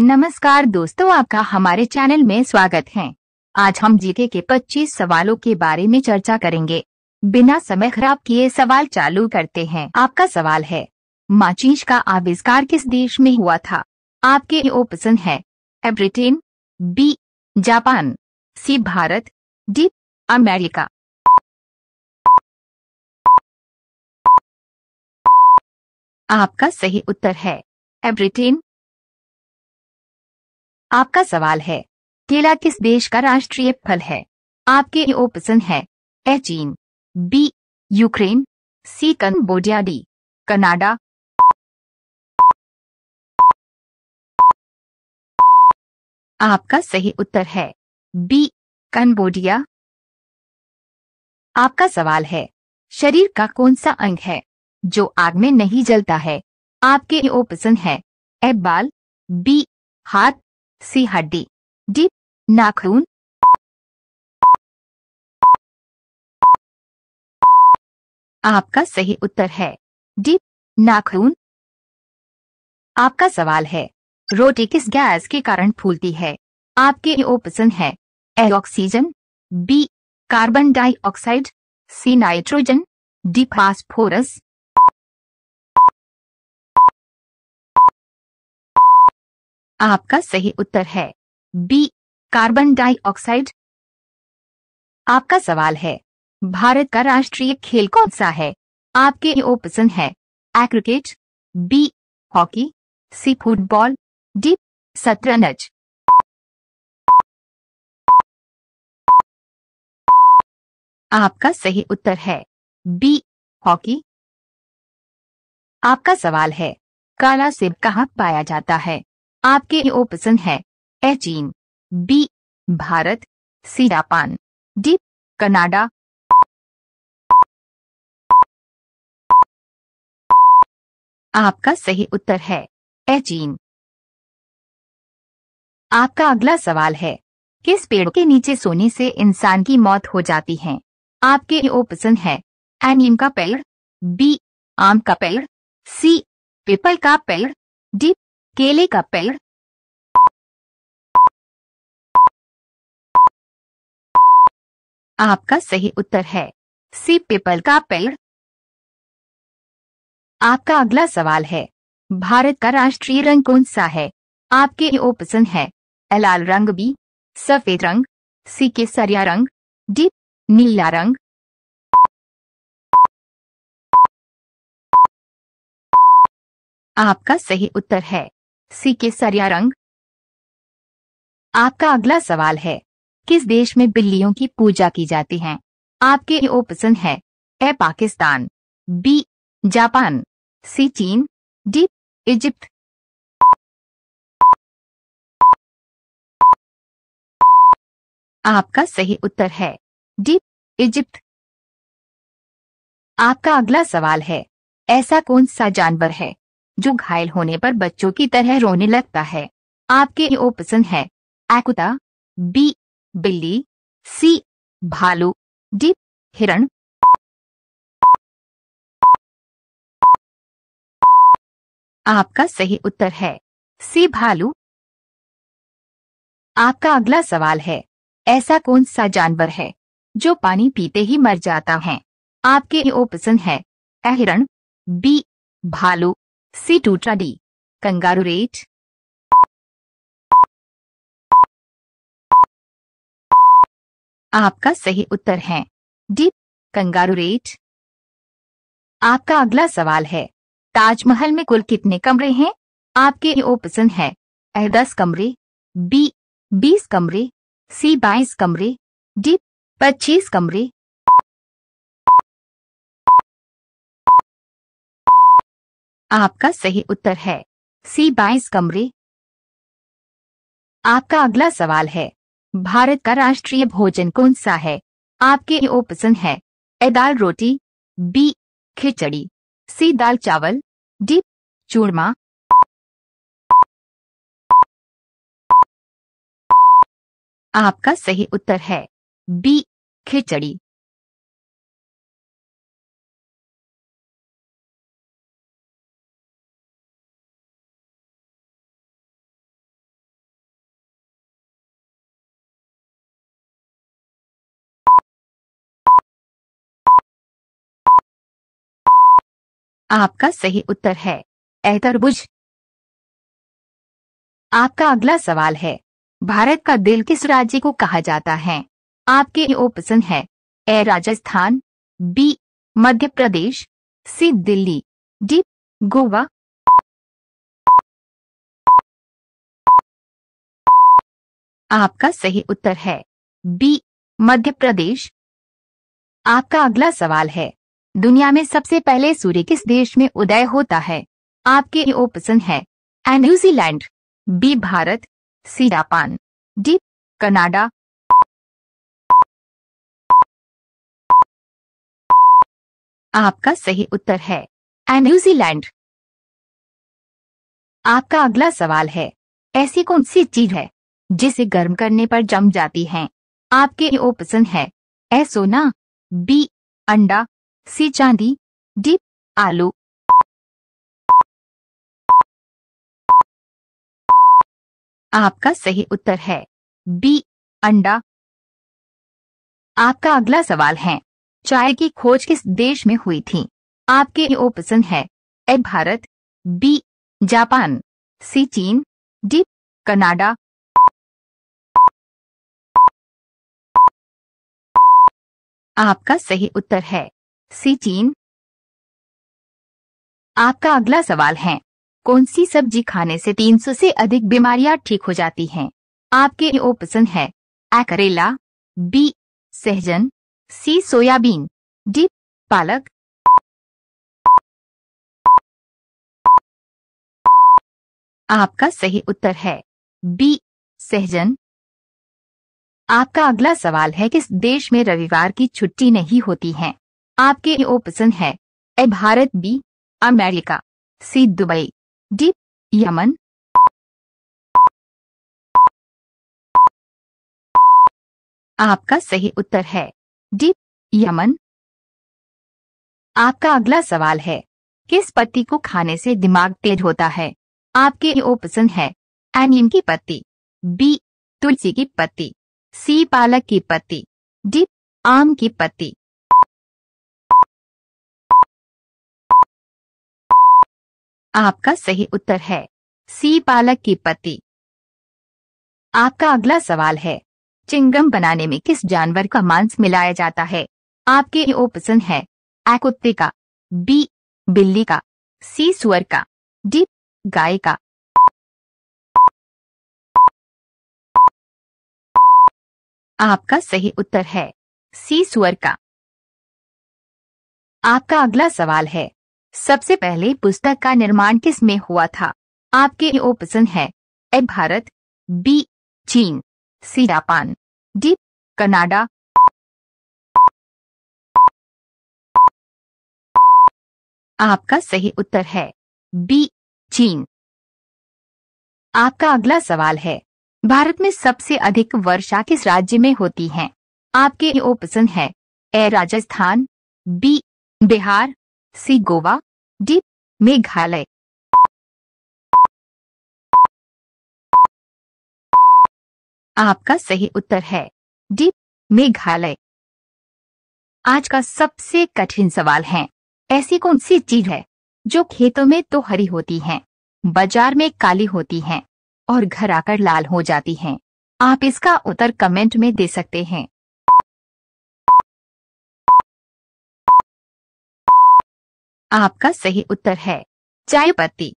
नमस्कार दोस्तों आपका हमारे चैनल में स्वागत है आज हम जीके के 25 सवालों के बारे में चर्चा करेंगे बिना समय खराब किए सवाल चालू करते हैं आपका सवाल है माचिस का आविष्कार किस देश में हुआ था आपके ऑप्शन है A Britain B Japan C Bharat D America आपका सही उत्तर है ए ब्रिटेन आपका सवाल है केला किस देश का राष्ट्रीय फल है आपके ऑप्शन है ए चीन B Ukraine C Cambodia D Canada आपका सही उत्तर है बी कंबोडिया आपका सवाल है शरीर का कौन सा अंग है जो आग में नहीं जलता है आपके ऑप्शन है ए बाल बी हाथ सी हड्डी डी नाखून आपका सही उत्तर है डी नाखून आपका सवाल है रोटी किस गैस के कारण फूलती है आपके ऑप्शन है A oxygen B carbon dioxide C nitrogen D phosphorus आपका सही उत्तर है बी कार्बन डाइऑक्साइड आपका सवाल है भारत का राष्ट्रीय खेल कौन सा है आपके ऑप्शन है A cricket B hockey C football D शतरंज आपका सही उत्तर है बी हॉकी आपका सवाल है काला सेब कहाँ पाया जाता है आपके ऑप्शन है ए चीन B Bharat C Japan D Canada आपका सही उत्तर है ए चीन आपका अगला सवाल है किस पेड़ के नीचे सोने से इंसान की मौत हो जाती है आपके ऑप्शन है ए नीम का पेड़ बी आम का पेड़ सी पीपल का पेड़ डी केले का पेड़ आपका सही उत्तर है सी पीपल का पेड़ आपका अगला सवाल है भारत का राष्ट्रीय रंग कौन सा है आपके ऑप्शन है लाल रंग बी सफेद रंग सी के सरिया रंग डी नीला रंग आपका सही उत्तर है सी के सरिया रंग आपका अगला सवाल है किस देश में बिल्लियों की पूजा की जाती है आपके ऑप्शन है A Pakistan B Japan C चीन डी इजिप्ट आपका सही उत्तर है डी इजिप्ट आपका अगला सवाल है ऐसा कौन सा जानवर है जो घायल होने पर बच्चों की तरह रोने लगता है आपके पसंद है एकुता बी बिल्ली सी भालू डी हिरण आपका सही उत्तर है सी भालू आपका अगला सवाल है ऐसा कौन सा जानवर है जो पानी पीते ही मर जाता है आपके ऑप्शन है ए हिरण बी भालू C2 Truddy. कंगारू रेट आपका सही उत्तर है डी कंगारू रेट आपका अगला सवाल है ताजमहल में कुल कितने कमरे हैं आपके ऑप्शन है ए दस कमरे बी बीस कमरे सी बाईस कमरे डी पच्चीस कमरे आपका सही उत्तर है सी बाईस कमरे आपका अगला सवाल है भारत का राष्ट्रीय भोजन कौन सा है आपके ऑप्शन है ए दाल रोटी बी खिचड़ी सी दाल चावल डी चूरमा आपका सही उत्तर है बी खिचड़ी आपका सही उत्तर है ए आपका अगला सवाल है भारत का दिल किस राज्य को कहा जाता है आपके ऑप्शन है A Rajasthan B Madhya Pradesh C Delhi D Goa आपका सही उत्तर है बी मध्य प्रदेश आपका अगला सवाल है दुनिया में सबसे पहले सूर्य किस देश में उदय होता है आपके ऑप्शन है A New Zealand B Bharat C Japan D Canada आपका सही उत्तर है ए न्यूजीलैंड आपका अगला सवाल है ऐसी कौन सी चीज है जिसे गर्म करने पर जम जाती है आपके ऑप्शन है ए सोना बी अंडा सी चांदी डी आलू आपका सही उत्तर है बी अंडा आपका अगला सवाल है चाय की खोज किस देश में हुई थी आपके ऑप्शन है A Bharat B Japan C चीन डी कनाडा आपका सही उत्तर है सी चीन आपका अगला सवाल है कौन सी सब्जी खाने से 300 से अधिक बीमारियां ठीक हो जाती हैं आपके ऑप्शन है ए करेला बी सहजन सी सोयाबीन डी पालक आपका सही उत्तर है बी सहजन आपका अगला सवाल है किस देश में रविवार की छुट्टी नहीं होती है आपके ऑप्शन है A Bharat B America C Dubai D Yemen आपका सही उत्तर है डी यमन आपका अगला सवाल है किस पत्ती को खाने से दिमाग तेज होता है आपके ऑप्शन है एनिम की पत्ती बी तुलसी की पत्ती सी पालक की पत्ती डी आम की पत्ती आपका सही उत्तर है सी पालक की पति आपका अगला सवाल है चिंगम बनाने में किस जानवर का मांस मिलाया जाता है आपके पसंद है ए कुत्ते का बी बिल्ली का सी सुअर का डी गाय का आपका सही उत्तर है सी सुअर का आपका अगला सवाल है सबसे पहले पुस्तक का निर्माण किस में हुआ था आपके ऑप्शन है ए भारत बी चीन सी जापान डी कनाडा आपका सही उत्तर है बी चीन आपका अगला सवाल है भारत में सबसे अधिक वर्षा किस राज्य में होती है आपके ऑप्शन है A Rajasthan B Bihar C Goa D Meghalaya आपका सही उत्तर है डी मेघालय आज का सबसे कठिन सवाल है ऐसी कौन सी चीज है जो खेतों में तो हरी होती है बाजार में काली होती है और घर आकर लाल हो जाती है आप इसका उत्तर कमेंट में दे सकते हैं आपका सही उत्तर है चाय पत्ती